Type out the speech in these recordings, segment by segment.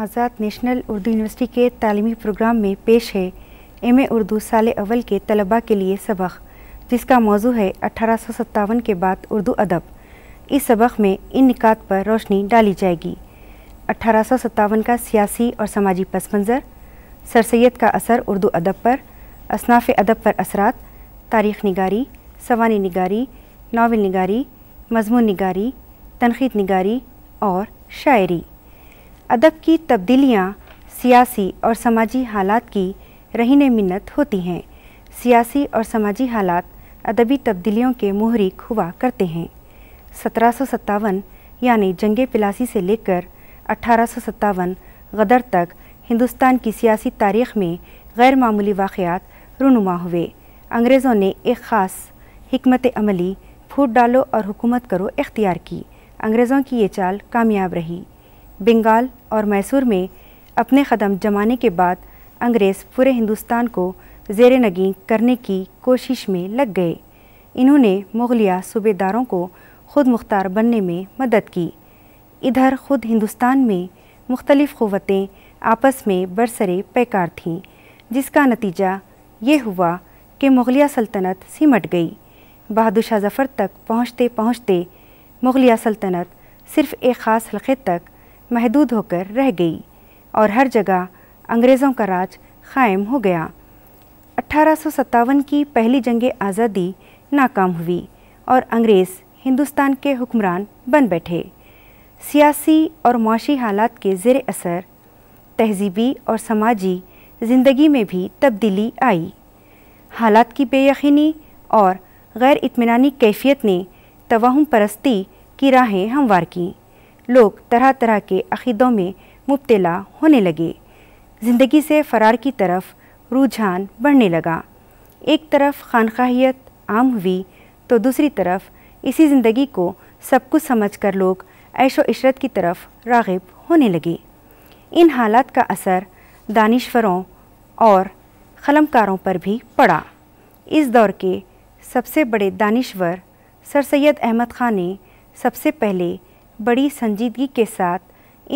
आज़ाद national Urdu university के तालीमी programme में पेश है एम ए उर्दू साल अवल के तलबा के लिए सबक जिसका मौजू है अठारह के बाद उर्दू अदब इस सबक में इन निकात पर रोशनी डाली जाएगी अठारह का सियासी और समाजी पस मंज़र सर सैद का असर उर्दू अदब पर असनाफ अदब पर असरात तारीख़ निगारी सवानी निगारी नावल निगारी मजमून निगारी तनखीद निगारी और शायरी अदब की तब्दीलियाँ सियासी और समाजी हालात की रहने मिन्नत होती हैं सियासी और समाजी हालात अदबी तब्दीलियों के मुहरिक हुआ करते हैं सत्रह यानी जंग पिलासी से लेकर अठारह गदर तक हिंदुस्तान की सियासी तारीख में गैर मामूली वाक़ात रूनुमा हुए अंग्रेज़ों ने एक ख़ास हमत अमली फूट डालो और हुकूमत करो इख्तियार की अंग्रेज़ों की ये चाल कामयाब रही बंगाल और मैसूर में अपने कदम जमाने के बाद अंग्रेज़ पूरे हिंदुस्तान को जेर नगी करने की कोशिश में लग गए इन्होंने मुगलिया सूबेदारों को खुद मुख्तार बनने में मदद की इधर खुद हिंदुस्तान में मुख्तलिफ़ क़वतें आपस में बरसरे पैकार थीं जिसका नतीजा ये हुआ कि मुगलिया सल्तनत सिमट गई बहादुर शाह जफ़र तक पहुँचते पहुँचते मुगलिया सल्तनत सिर्फ़ एक ख़ास हल्के तक महदूद होकर रह गई और हर जगह अंग्रेज़ों का राज कायम हो गया अठारह की पहली जंग आज़ादी नाकाम हुई और अंग्रेज़ हिंदुस्तान के हुक्मरान बन बैठे सियासी और माशी हालात के ज़र असर तहजीबी और समाजी ज़िंदगी में भी तब्दीली आई हालात की बेयकनी और गैर इतमानी कैफियत ने तवाहम परस्ती की राहें हमवार कें लोग तरह तरह के अकीदों में मुबतला होने लगे ज़िंदगी से फ़रार की तरफ रुझान बढ़ने लगा एक तरफ खानखाहियत आम हुई तो दूसरी तरफ इसी ज़िंदगी को सब कुछ समझ कर लोग ऐशो इशरत की तरफ रागब होने लगे इन हालात का असर दानश्वरों और कलमकारों पर भी पड़ा इस दौर के सबसे बड़े दानश्वर सर सैद अहमद ख़ान ने सबसे पहले बड़ी संजीदगी के साथ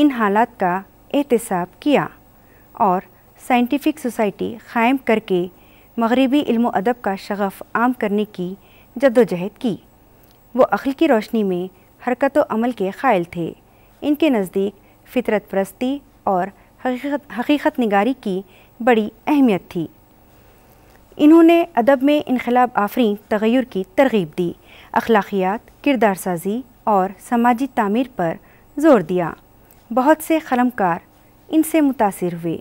इन हालात का एहतसाब किया और साइंटिफिक सोसाइटी क़ायम करके मगरबी इल्म अदब का शगफ़ आम करने की जद्दोजहद की वो अखल की रोशनी में हरकत अमल के ख़ायल थे इनके नज़दीक फितरत परस्ती और हकीकत निगारी की बड़ी अहमियत थी इन्होंने अदब में इनखलाब आफरी तगैर की तरगीब दी अखलाकियात किरदार साजी और समाजी तामीर पर जोर दिया बहुत से कलमकार इनसे मुतासर हुए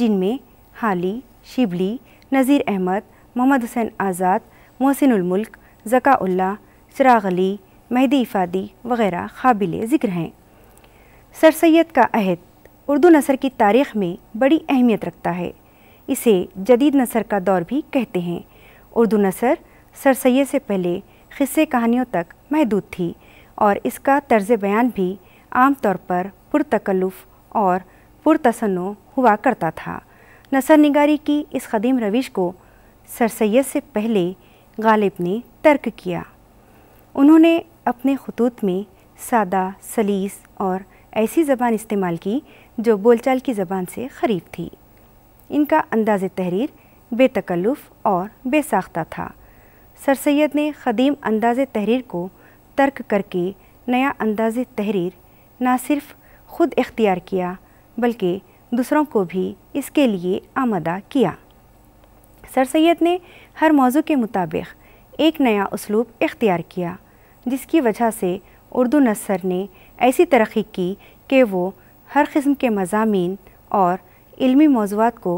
जिनमें हाली शिबली नज़ीर अहमद मोहम्मद हुसैन आज़ाद मोहसिनमल्क ज़काउल्ला चराग अली मेहदी इफ़ादी वगैरह काबिल ज़िक्र हैं सर सैद का अहद उर्दू नसर की तारीख़ में बड़ी अहमियत रखता है इसे जदीद नसर का दौर भी कहते हैं उर्दू नसर सर सैद से पहले खिस्से कहानियों तक महदूद थी और इसका तर्ज बयान भी आम तौर पर पुरतकल्लुफ़ और पुरतसनो हुआ करता था नसर निगारी की इस कदीम रविश को सर सैद से पहले गालिब ने तर्क किया उन्होंने अपने खतूत में सादा सलीस और ऐसी ज़बान इस्तेमाल की जो बोलचाल की ज़बान से ख़रीब थी इनका अंदाज तहरीर बेतकल्लुफ़ और बेसाख्ता था सर सैद ने कदीम अंदाज तहरीर को तर्क करके नया अंदाज तहरीर ना सिर्फ ख़ुद इख्तियार किया बल्कि दूसरों को भी इसके लिए आमदा किया सर सैद ने हर मौजू के मुताबिक एक नया उसलूब इख्तियार किया जिसकी वजह से उर्दू नसर ने ऐसी तरक्की की कि वो हर किस्म के मजामी और इलमी मौजूद को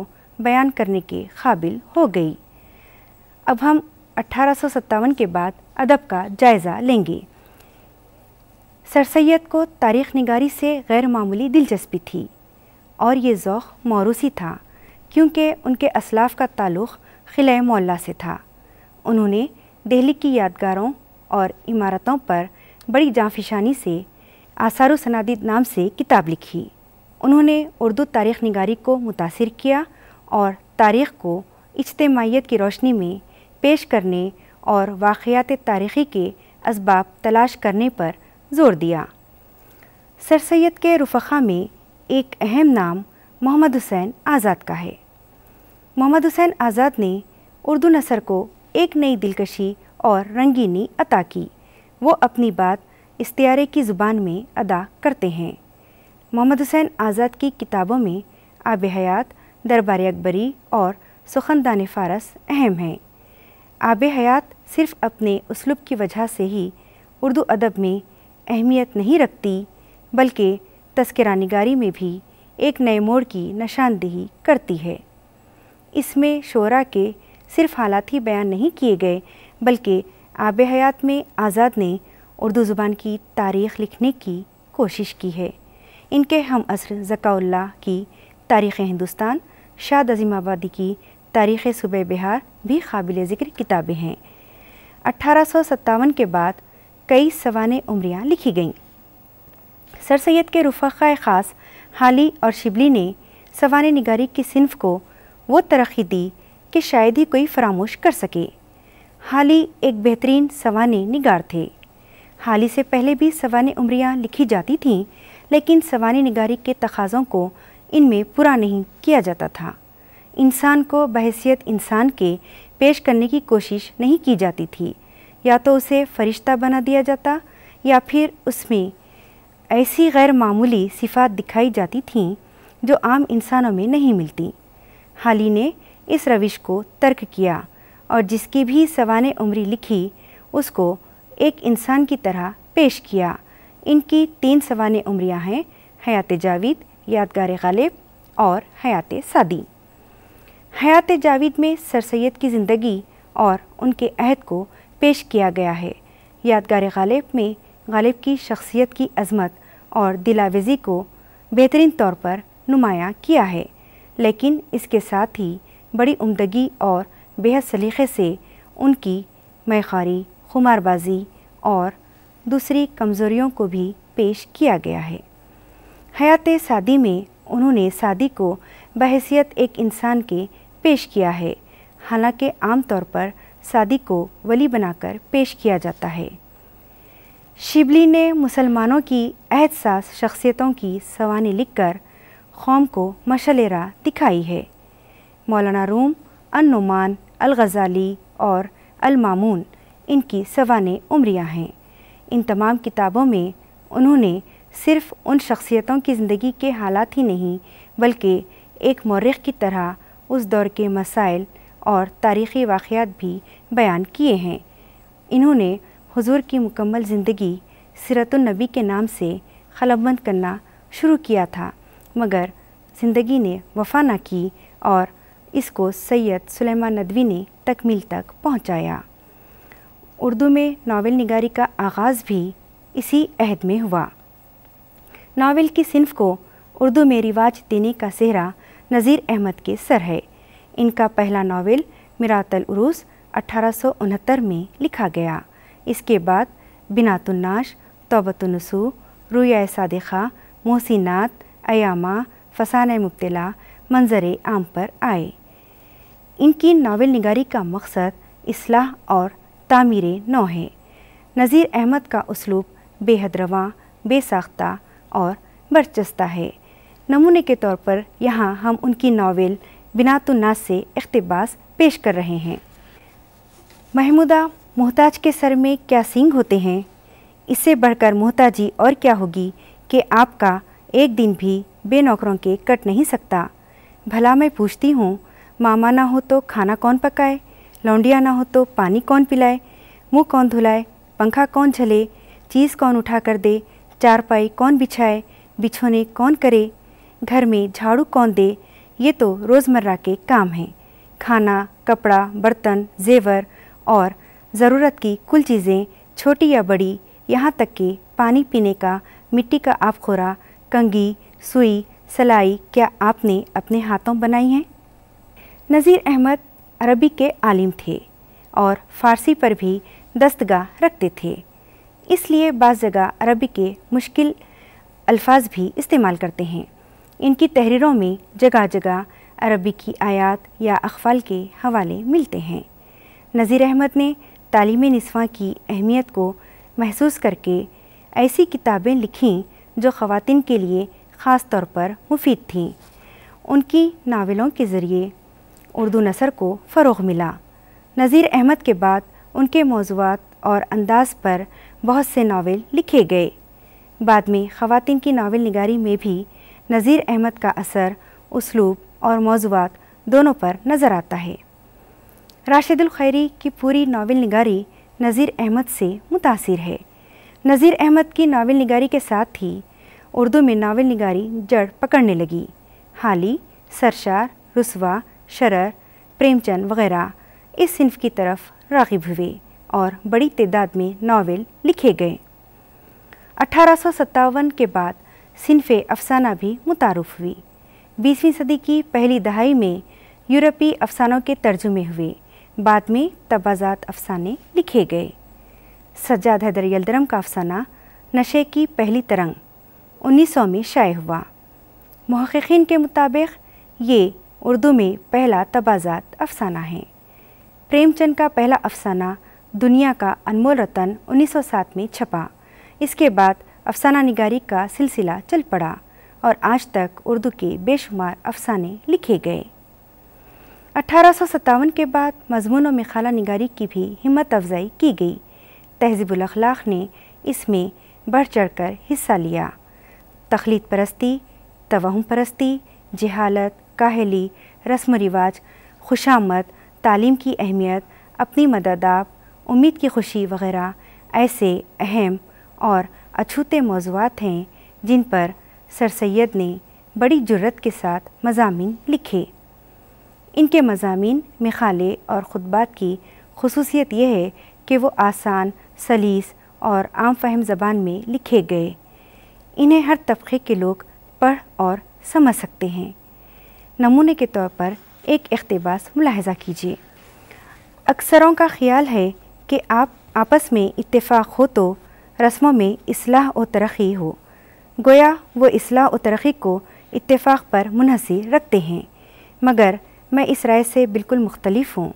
बयान करने के काबिल हो गई अब हम अट्ठारह के बाद अदब का जायज़ा लेंगे सर सैद को तारीख़ निगारी से गैर मामूली दिलचस्पी थी और ये ओ़ मौरूसी था क्योंकि उनके असलाफ का ताल्लुक़ ख़िले मौला से था उन्होंने दिल्ली की यादगारों और इमारतों पर बड़ी जाफिशानी से आसार सनादिद नाम से किताब लिखी उन्होंने उर्दू तारीख़ निगारी को मुतासर किया और तारीख़ को इजतमाहीत की रोशनी में पेश करने और वाक़ात तारीख़ी के इसबाब तलाश करने पर जोर दिया सर सैद के रुफ़ा में एक अहम नाम मोहम्मद हुसैन आज़ाद का है मोहम्मद हुसैन आज़ाद ने उर्दू नसर को एक नई दिलकशी और रंगीनी अता की वो अपनी बात इसतियारे की ज़ुबान में अदा करते हैं मोहम्मद हुसैन आज़ाद की किताबों में आब हयात दरबार अकबरी और सुखनदान फ़ारस अहम हैं आब हयात सिर्फ अपने उसलूब की वजह से ही उर्दू अदब में अहमियत नहीं रखती बल्कि तस्करा निगारी में भी एक नए मोड़ की निशानदेही करती है इसमें शोरा के सिर्फ हालात ही बयान नहीं किए गए बल्कि आब हयात में आज़ाद ने उर्दू ज़ुबान की तारीख़ लिखने की कोशिश की है इनके हम असर ज़काउल्ला की तारीख़ हिंदुस्तान शाद आबादी की तारीख़ सूबे बिहार भी काबिल ज़िक्र किताबें हैं अट्ठारह के बाद कई सवान उम्रियाँ लिखी गईं सर सैद के रुफ़ा ख़ास हाली और शिबली ने सवान निगारी की सिनफ को वो तरक्की दी कि शायद ही कोई फरामोश कर सके हाली एक बेहतरीन सवान निगार थे हाली से पहले भी सवान उम्रियाँ लिखी जाती थीं लेकिन सवान निगारी के तकाज़ों को इनमें पूरा नहीं किया जाता था इंसान को बहसीत इंसान के पेश करने की कोशिश नहीं की जाती थी या तो उसे फरिश्ता बना दिया जाता या फिर उसमें ऐसी गैर मामूली सिफात दिखाई जाती थीं जो आम इंसानों में नहीं मिलती हाली ने इस रविश को तर्क किया और जिसकी भी सवान उम्री लिखी उसको एक इंसान की तरह पेश किया इनकी तीन सवान उम्रियाँ हैं हयात जावीद यादगार गालिब और हयात सादी हयात जावेद में सर सैद की ज़िंदगी और उनके अहद को पेश किया गया है यादगार गालिब में गालिब की शख्सियत की अजमत और दिलावेजी को बेहतरीन तौर पर नुमाया किया है लेकिन इसके साथ ही बड़ी उमदगी और बेहद सलीक़े से उनकी मैखारी खुमारबाजी और दूसरी कमज़ोरियों को भी पेश किया गया है हयात सादी में उन्होंने सादी को बहसीत एक इंसान के पेश किया है हालांकि आमतौर पर शादी को वली बनाकर पेश किया जाता है शिबली ने मुसलमानों की एहसास शख्सियतों की सवानी लिखकर कौम को मशलेरा दिखाई है मौलाना रूम अनुमान अलगज़ाली और अलमामून इनकी सवान उम्रियाँ हैं इन तमाम किताबों में उन्होंने सिर्फ़ उन शख्सियतों की ज़िंदगी के हालात ही नहीं बल्कि एक मौरख़ की तरह उस दौर के मसाइल और तारीख़ी वाक़ात भी बयान किए हैं इन्होंने हुजूर की मुकम्मल ज़िंदगी सिरतुलनबी के नाम से खलबंद करना शुरू किया था मगर ज़िंदगी ने वफा ना की और इसको सैयद सुलेमान नदवी ने तकमील तक पहुंचाया। उर्दू में नावल निगारी का आगाज़ भी इसी अहद में हुआ नावल की सिंफ़ को उर्दू में रिवाज देने का सेहरा नज़ीर अहमद के सर है इनका पहला नावल मिरातल उरूस अठारह में लिखा गया इसके बाद बिनातुलनाश तोबतनसू रुया सादिखा मोहसिनत अयामा फसान मुबतला मंजर आम पर आए इनकी नावल निगारी का मकसद असलाह और तामीर नौ है नज़ीर अहमद का उसलूब बेहद रवा बेसाख्ता और बरचस्ता है नमूने के तौर पर यहाँ हम उनकी नावल बिना तो नाज से अकतबास पेश कर रहे हैं महमूदा मोहताज के सर में क्या सिंग होते हैं इससे बढ़कर मोहताजी और क्या होगी कि आपका एक दिन भी बेनौकरों के कट नहीं सकता भला मैं पूछती हूँ मामा ना हो तो खाना कौन पकाए लौंडिया ना हो तो पानी कौन पिलाए मुंह कौन धुलाए पंखा कौन झले चीज़ कौन उठा कर दे चारपाई कौन बिछाए बिछोने कौन करे घर में झाड़ू कौन दे ये तो रोज़मर्रा के काम हैं खाना कपड़ा बर्तन जेवर और ज़रूरत की कुल चीज़ें छोटी या बड़ी यहाँ तक कि पानी पीने का मिट्टी का खोरा कंगी सुई सलाई क्या आपने अपने हाथों बनाई हैं नज़ीर अहमद अरबी के आलिम थे और फ़ारसी पर भी दस्तगा रखते थे इसलिए बाज़ जगह अरबी के मुश्किल अल्फाज भी इस्तेमाल करते हैं इनकी तहरीरों में जगह जगह अरबी की आयात या अखफाल के हवाले मिलते हैं नज़ीर अहमद ने तालीम नस्वा की अहमियत को महसूस करके ऐसी किताबें लिखीं जो खातिन के लिए ख़ास तौर पर मुफीद थीं उनकी नावलों के ज़रिए उर्दू नसर को फ़रोग मिला नज़ीर अहमद के बाद उनके मौजूद और अंदाज पर बहुत से नावल लिखे गए बाद में ख़वान की नावल निगारी में भी नज़ीर अहमद का असर उसलूब और मौजूद दोनों पर नज़र आता है राशिदुल खैरी की पूरी नावल निगारी नज़ीर अहमद से मुतासर है नज़ीर अहमद की नावल निगारी के साथ ही उर्दू में नावल निगारी जड़ पकड़ने लगी हाली सरशार रसवा शरर प्रेमचंद वगैरह इस सिंफ की तरफ रागिब हुए और बड़ी तदाद में नावल लिखे गए अठारह के बाद सिनफ अफसाना भी मुतारफ़ हुई बीसवीं सदी की पहली दहाई में यूरोपीय अफसानों के तर्जुमे हुए बाद में तबाजात अफसाने लिखे गए सज्जाद हैदर यलदरम का अफसाना नशे की पहली तरंग 1900 में शाये हुआ महक़िन के मुताबिक ये उर्दू में पहला तबाजात अफसाना है प्रेमचंद का पहला अफसाना दुनिया का अनमोल रतन 1907 में छपा इसके बाद अफसाना निगारी का सिलसिला चल पड़ा और आज तक उर्दू के बेशुमार अफसाने लिखे गए अठारह के बाद मजमूनों में खाला निगारी की भी हिम्मत अफजाई की गई तहजीबुल अखलाक ने इसमें बढ़ चढ़ कर हिस्सा लिया तखलीद परस्ती तवहम परस्ती जहालत काहली रस्म रिवाज खुशामद तालीम की अहमियत अपनी मददाब उम्मीद की खुशी वगैरह ऐसे अहम और अछूते मौजूद हैं जिन पर सर सैद ने बड़ी जुर्रत के साथ मजामी लिखे इनके मजामी मिखाले और ख़ुतबात की खसूसियत यह है कि वो आसान सलीस और आम फहम ज़बान में लिखे गए इन्हें हर तबके के लोग पढ़ और समझ सकते हैं नमूने के तौर पर एक अकतबास मुलाहजा कीजिए अक्सरों का ख्याल है कि आप आपस में इतफाक़ हो तो रस्मों में असलाह व तरक्की हो गोया वो असलाह व तरक्की को इत्तेफाक पर मुनहसर रखते हैं मगर मैं इस राय से बिल्कुल मुख्तलिफ हूँ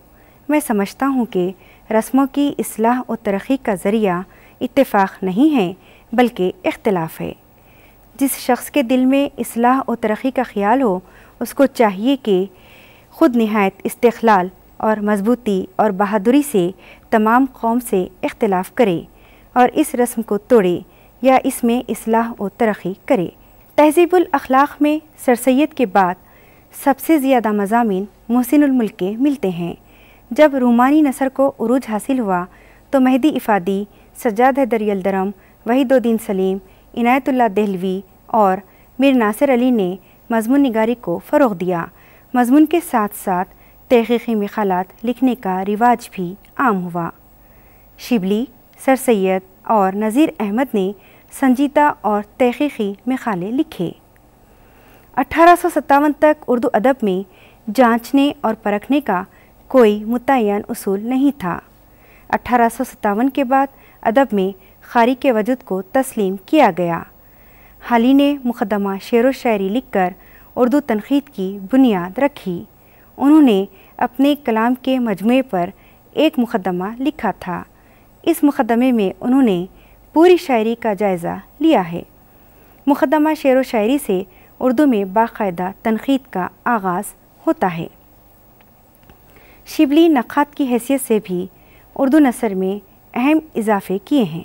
मैं समझता हूँ कि रस्मों की असलाह और तरक्की का ज़रिया इत्तेफाक नहीं है बल्कि इख्तलाफ है जिस शख्स के दिल में असलाह और तरक्की का ख्याल हो उसको चाहिए कि ख़ुद नहायत इस्तलाल और मजबूती और बहादुरी से तमाम कौम से इख्तलाफ करे और इस रस्म को तोड़े या इसमें इसलाह और तरक्की करे तहजीबुल अखलाक में सर सैद के बाद सबसे ज़्यादा मजामी महसिनमल के मिलते हैं जब रूमानी नसर को अरूज हासिल हुआ तो महदी इफ़ादी सज्जाद हैदर यलदरम वहीदुद्दीन सलीम इनायतुल्ला दहलवी और मीर नासिर अली ने मजमून निगारी को फ़रोग दिया मजमून के साथ साथ तहकी मखालत लिखने का रिवाज भी आम हुआ शिबली सर सैद और नज़ीर अहमद ने संजीदा और तहकीकी मखाले लिखे अठारह तक उर्दू अदब में जांचने और परखने का कोई मुतन असूल नहीं था अठारह के बाद अदब में खारी के वजूद को तस्लीम किया गया हाल ही ने मुकदमा शेर व शायरी लिख कर उर्दू तनखीद की बुनियाद रखी उन्होंने अपने कलाम के मजमू पर एक मुकदमा लिखा था इस मुकदमे में उन्होंने पूरी शायरी का जायज़ा लिया है मुकदमा शेर व शायरी से उर्दू में बाकायदा तनखीद का आगाज़ होता है शिबली नखात की हैसियत से भी उर्दू नसर में अहम इजाफे किए हैं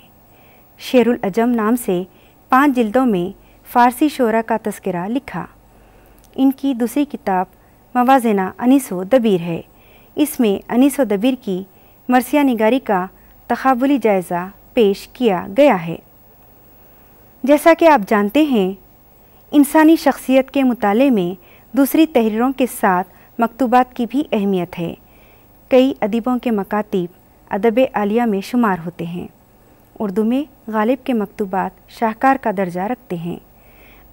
शेरुलजम नाम से पाँच जिल्दों में फ़ारसी शोरा का तस्करा लिखा इनकी दूसरी किताब मवाजना अनीसो दबीर है इसमें अनीसो दबीर की मरसिया निगारी का तखावली जायज़ा पेश किया गया है जैसा कि आप जानते हैं इंसानी शख्सियत के मुताले में दूसरी तहरीरों के साथ मकतूबात की भी अहमियत है कई अदीबों के मकातब अदब आलिया में शुमार होते हैं उर्दू में गालिब के मकतूबात शाहकार का दर्जा रखते हैं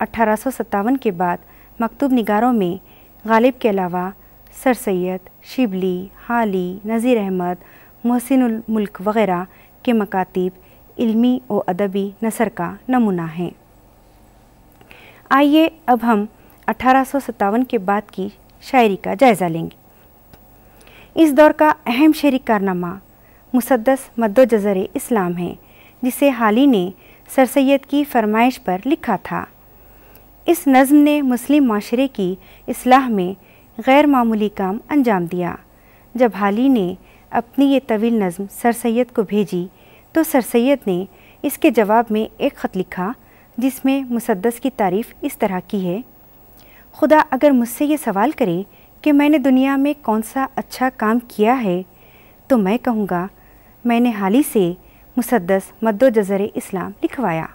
अठारह के बाद मकतूब निगारों में गालिब के अलावा सर सैद शिबली हाली नज़ीर अहमद मोहसिन मुल्क वगैरह के मकातीब इल्मी व अदबी नसर का नमूना हैं आइए अब हम अठारह के बाद की शायरी का जायज़ा लेंगे इस दौर का अहम शहरी कारनामा मुसदस मद्दो जज़र इस्लाम है जिसे हाल ही ने सर सैद की फरमाइश पर लिखा था इस नज़म ने मुस्लिम माशरे की असलाह में गैर मामूली काम अंजाम दिया जब हाल ही ने अपनी ये तवील नज़म सर सैद को भेजी तो सर सैद ने इसके जवाब में एक ख़त लिखा जिसमें मुसदस की तारीफ़ इस तरह की है खुदा अगर मुझसे ये सवाल करे कि मैंने दुनिया में कौन सा अच्छा काम किया है तो मैं कहूँगा मैंने हाल ही से मुसदस मद्दोजर इस्लाम लिखवाया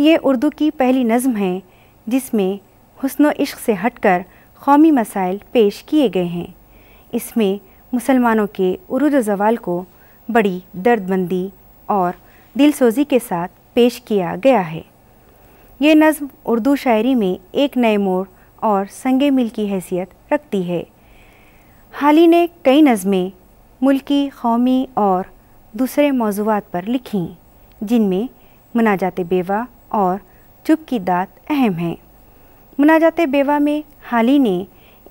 ये उर्दू की पहली नज़म है जिसमें हसन इश्क से हटकर कौमी मसाइल पेश किए गए हैं इसमें मुसलमानों के उरूज जवाल को बड़ी दर्दबंदी और दिलसोजी के साथ पेश किया गया है ये नज़म उर्दू शायरी में एक नए मोड़ और संग मिल की हैसियत रखती है हाल ही ने कई नज़में मुल्की कौमी और दूसरे मौजूद पर लिखीं जिनमें मुनाजात बेवा और चुप की दात अहम हैं मुनाजात बेवा में हाल ही ने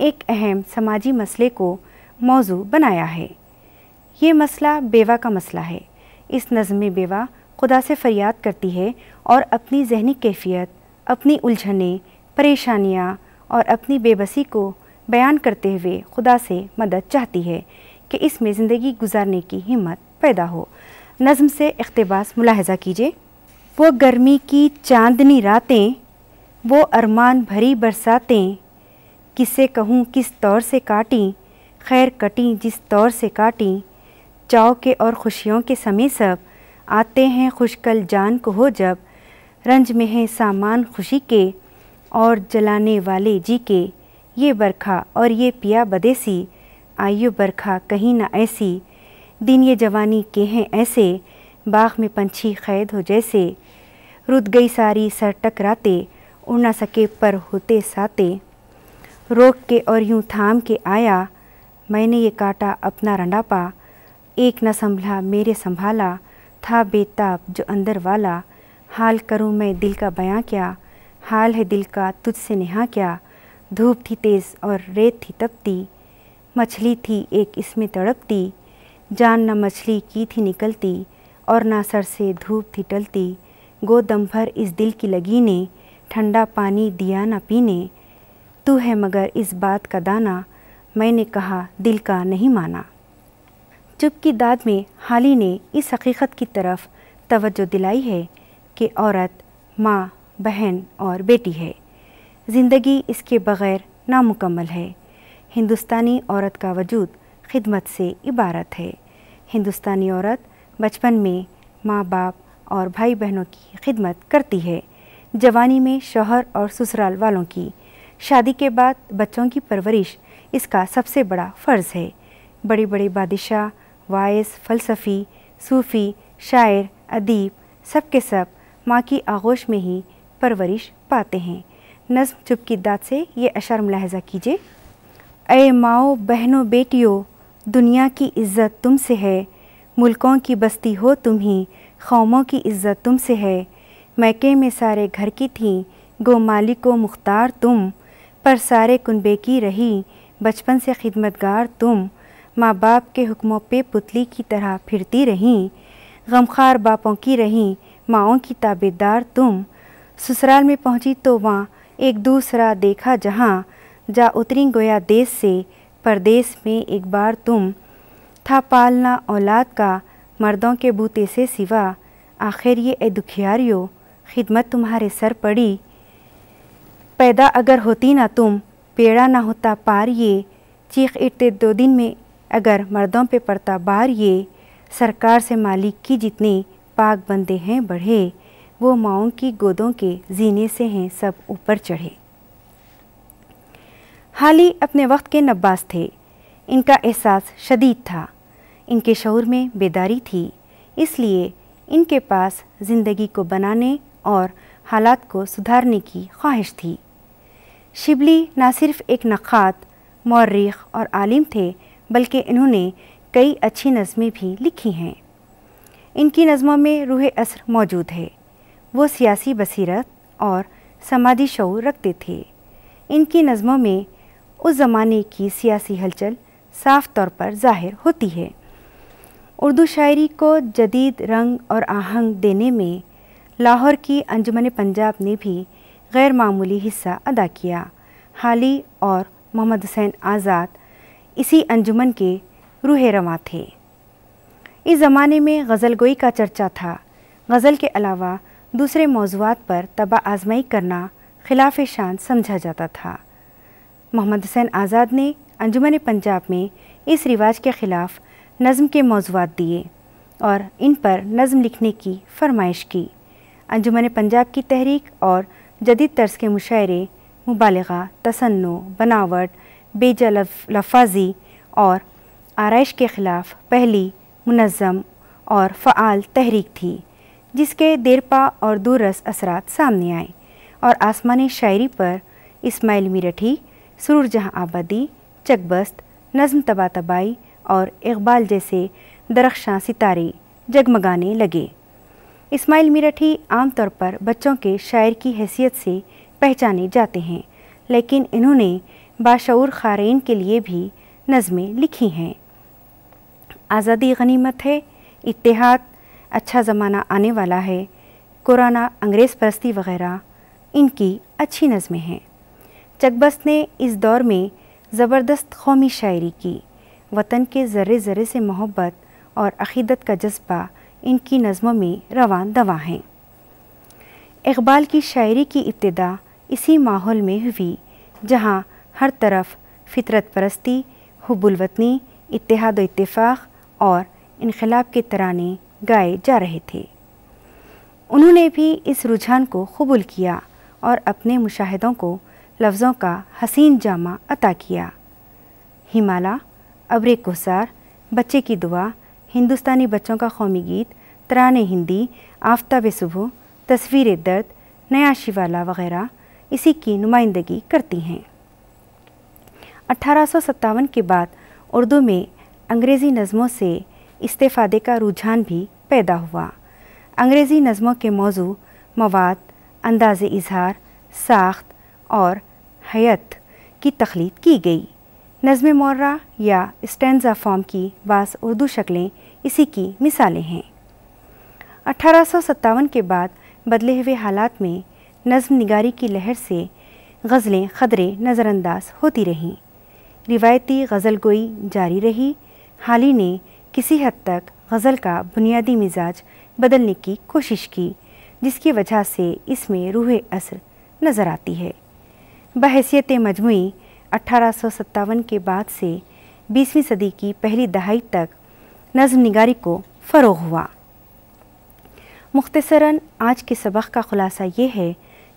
एक अहम समाजी मसले को मौजू बनाया है ये मसला बेवा का मसला है इस नज़म में बेवा खुदा से फरियाद करती है और अपनी जहनी कैफियत अपनी उलझने परेशानियाँ और अपनी बेबसी को बयान करते हुए खुदा से मदद चाहती है कि इसमें ज़िंदगी गुजारने की हिम्मत पैदा हो नज़म से अकतबास मुलाहजा कीजिए वो गर्मी की चांदनी रातें वो अरमान भरी बरसातें किसे कहूँ किस तौर से काटी खैर कटी जिस तौर से काटी चाव के और खुशियों के समय सब आते हैं खुशकल जान को हो जब रंज में है सामान खुशी के और जलाने वाले जी के ये बरखा और ये पिया बदेसी आयु बरखा कहीं ना ऐसी दिन ये जवानी के हैं ऐसे बाग में पंछी कैद हो जैसे रुत गई सारी सर टकराते उड़ ना सके पर होते साते रोक के और यूं थाम के आया मैंने ये काटा अपना रंडापा एक न संभला मेरे संभाला था बेताब जो अंदर वाला हाल करूँ मैं दिल का बयां क्या हाल है दिल का तुझसे नेहा क्या धूप थी तेज़ और रेत थी तपती मछली थी एक इसमें तड़पती जान न मछली की थी निकलती और ना सर से धूप थी टलती गोदम भर इस दिल की लगी ने ठंडा पानी दिया ना पीने तू है मगर इस बात का दाना मैंने कहा दिल का नहीं माना चुप की दाद में हाली ने इस हकीकत की तरफ तवज्जो दिलाई है कि औरत माँ बहन और बेटी है ज़िंदगी इसके बग़ैर नामुकम्मल है हिंदुस्तानी औरत का वजूद खिदमत से इबारत है हिंदुस्तानी औरत बचपन में माँ बाप और भाई बहनों की खिदमत करती है जवानी में शोहर और ससुराल वालों की शादी के बाद बच्चों की परवरिश इसका सबसे बड़ा फ़र्ज़ है बड़े बड़े बादशाह वायस फ़लसफ़ी सूफ़ी शायर अदीब सब के सब माँ की आगोश में ही परवरिश पाते हैं नज़म दाद से ये अशर मुलाजा कीजिए अय माओ बहनों बेटियों दुनिया की इज़्ज़त तुम से है मुल्कों की बस्ती हो तुम ही कौमों की इज़्ज़त तुम से है मैके में सारे घर की थी गो मालिक मुख्तार तुम पर सारे कुनबे की रही बचपन से खिदमतगार तुम माँ बाप के हुक्मों पे पुतली की तरह फिरती रहीं गमखार बापों की रहीं माओं की ताबेदार तुम ससुराल में पहुँची तो वहाँ एक दूसरा देखा जहाँ जा उतरी गोया देश से परदेश में एक बार तुम था पालना औलाद का मर्दों के बूते से सिवा आखिर ये ए दुखियारियो खिदमत तुम्हारे सर पड़ी पैदा अगर होती ना तुम पेड़ा ना होता पार ये चीख इटते दो दिन में अगर मर्दों पे पड़ता बार ये सरकार से मालिक की जितने पाक बंदे हैं बढ़े वो माओं की गोदों के जीने से हैं सब ऊपर चढ़े हाली अपने वक्त के नब्बास थे इनका एहसास शदीद था इनके शौर में बेदारी थी इसलिए इनके पास ज़िंदगी को बनाने और हालात को सुधारने की ख्वाहिश थी शिबली ना सिर्फ एक नक़ात मौरख और आलिम थे बल्कि इन्होंने कई अच्छी नज़में भी लिखी हैं इनकी नज़मों में रूह असर मौजूद है वो सियासी बसीरत और समाजी शौर रखते थे इनकी नज़मों में उस ज़माने की सियासी हलचल साफ तौर पर जाहिर होती है उर्दू शायरी को जदीद रंग और आहंग देने में लाहौर की अंजमन पंजाब ने भी गैर मामूली हिस्सा अदा किया हाली और मोहम्मद हुसैन आज़ाद इसी अंजुमन के रूह रवा थे इस ज़माने में गज़ल गोई का चर्चा था गज़ल के अलावा दूसरे मौजूद पर तबा आजमाई करना खिलाफ शान समझा जाता था मोहम्मद हुसैन आज़ाद ने अंजुमन पंजाब में इस रिवाज के ख़िलाफ़ नज़म के मौजूद दिए और इन पर नज़म लिखने की फरमाइश की अंजुमन पंजाब की तहरीक और जदीद तर्ज के मुशायरे मुबालगा तसन्नो बनावट बेजा लफाजी और आरइश के ख़िलाफ़ पहली मुनज़म और फ़ाल तहरीक थी जिसके देरपा और दूरस असरात सामने आए और आसमानी शायरी पर इस्माइल मीरठी सुरूर जहाँ आबादी चकबस्त नज़म तबाही और इकबाल जैसे दरख्शां सितारे जगमगाने लगे इस्माइल मीरठी आमतौर पर बच्चों के शायर की हैसियत से पहचाने जाते हैं लेकिन इन्होंने बाशूर खारेन के लिए भी नज़में लिखी हैं आज़ादी गनीमत है इतिहाद अच्छा ज़माना आने वाला है कुराना अंग्रेज़ परस्ती वगैरह इनकी अच्छी नज़में हैं चकबस ने इस दौर में ज़बरदस्त कौमी शायरी की वतन के ज़र्रे ज़र्रे से मोहब्बत और अक़ीदत का जज्बा इनकी नज़मों में रवान दवा हैं इकबाल की शायरी की इब्तदा इसी माहौल में हुई जहाँ हर तरफ फितरत परस्ती हबुलवतनी इतिहाद इतफ़ाक़ और इनकलाब के तराने गाए जा रहे थे उन्होंने भी इस रुझान को कबूल किया और अपने मुशाहदों को लफ्ज़ों का हसीन जामा अता किया हिमाला अब्र कोसार बच्चे की दुआ हिंदुस्तानी बच्चों का कौमी गीत तरान हिंदी आफ्ताब सुबह तस्वीर दर्द नया शिवाला वगैरह इसी की नुमाइंदगी करती हैं अठारह के बाद उर्दू में अंग्रेज़ी नज़मों से इस्तेफादे का रुझान भी पैदा हुआ अंग्रेज़ी नज़मों के मौजू मवाद अंदाज इजहार साख्त और हयत की तख्लीक की गई नज़म मौर्रा या स्टैंडा फॉर्म की बास उर्दू शक्लें इसी की मिसालें हैं अठारह के बाद बदले हुए हालात में नजम निगारी की लहर से गज़लें खदरे नज़रअंदाज होती रहीं रिवायती गज़ल गोई जारी रही हाल ही ने किसी हद तक गज़ल का बुनियादी मिजाज बदलने की कोशिश की जिसकी वजह से इसमें रूह असर नज़र आती है बहसीत मजमू अठारह के बाद से बीसवीं सदी की पहली दहाई तक नज़म निगारी को फ़रोग हुआ मुख्तसरा आज के सबक का ख़ुलासा ये है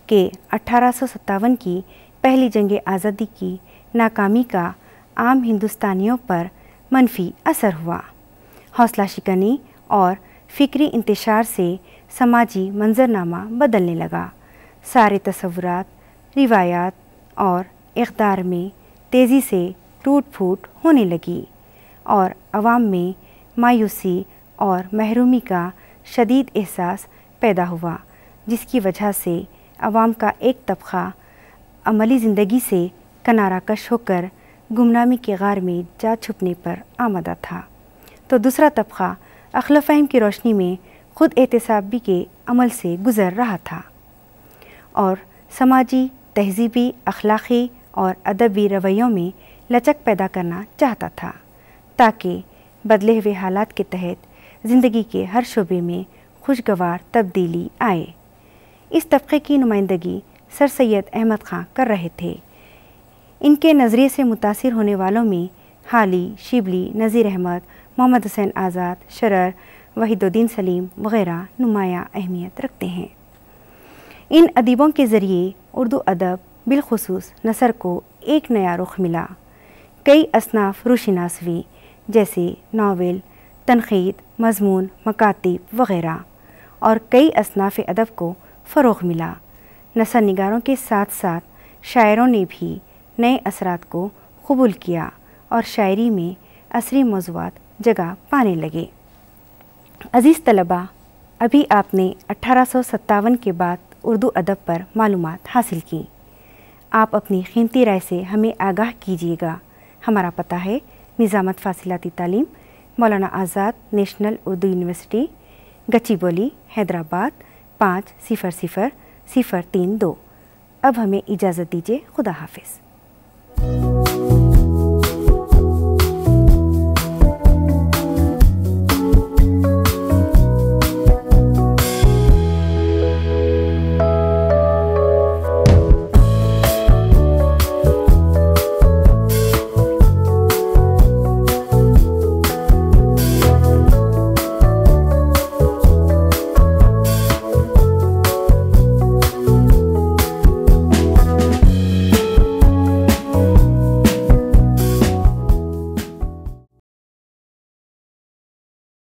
कि अठारह की पहली जंग आज़ादी की नाकामी का आम हिंदुस्तानियों पर मनफी असर हुआ हौसला शिकनी और फ़िक्री इंतशार से समाजी मंजरनामा बदलने लगा सारे तस्वुरात रिवायात और इकदार में तेज़ी से टूट फूट होने लगी और आवाम में मायूसी और महरूमी का शदीद एहसास पैदा हुआ जिसकी वजह से आवाम का एक तबका अमली ज़िंदगी से कनारा कश होकर गुमनामी के गार में जा छुपने पर आमदा था तो दूसरा तबका अखल फ़हम की रोशनी में ख़ुद एहतसाबी के अमल से गुज़र रहा था और समाजी तहजीबी अखलाक़ी और अदबी रवैयों में लचक पैदा करना चाहता था ताकि बदले हुए हालात के तहत ज़िंदगी के हर शोबे में खुशगवार तब्दीली आए इस तबके की नुमाइंदगी सर सैद अहमद खां कर रहे थे इनके नज़रिए से मुतासर होने वालों में हाली शिबली नज़ीर अहमद मोहम्मद हुसैन आज़ाद शरर वहीदुद्दीन सलीम वगैरह नुमाया अहमियत रखते हैं इन अदीबों के ज़रिए उर्दू अदब बिलखसूस नसर को एक नया रुख मिला कई असनाफ रोशनास हुई जैसे नावल तनखीद मजमून मकातीब वगैरह और कई असनाफ अदब को फ़रोग मिला नसर नगारों के साथ साथ शायरों ने भी नए असरात को कबूल किया और शायरी में असरी मौजूद जगह पाने लगे अज़ीज़ तलबा अभी आपने अट्ठारह के बाद उर्दू अदब पर मालूम हासिल की आप अपनी कीमती राय से हमें आगाह कीजिएगा हमारा पता है निज़ामत फासिलती तालीम मौलाना आज़ाद नेशनल उर्दू यूनिवर्सिटी गचीबोली हैदराबाद पाँच सिफ़र सिफ़र सिफ़र तीन दो अब हमें इजाज़त दीजिए खुदा हाफिज़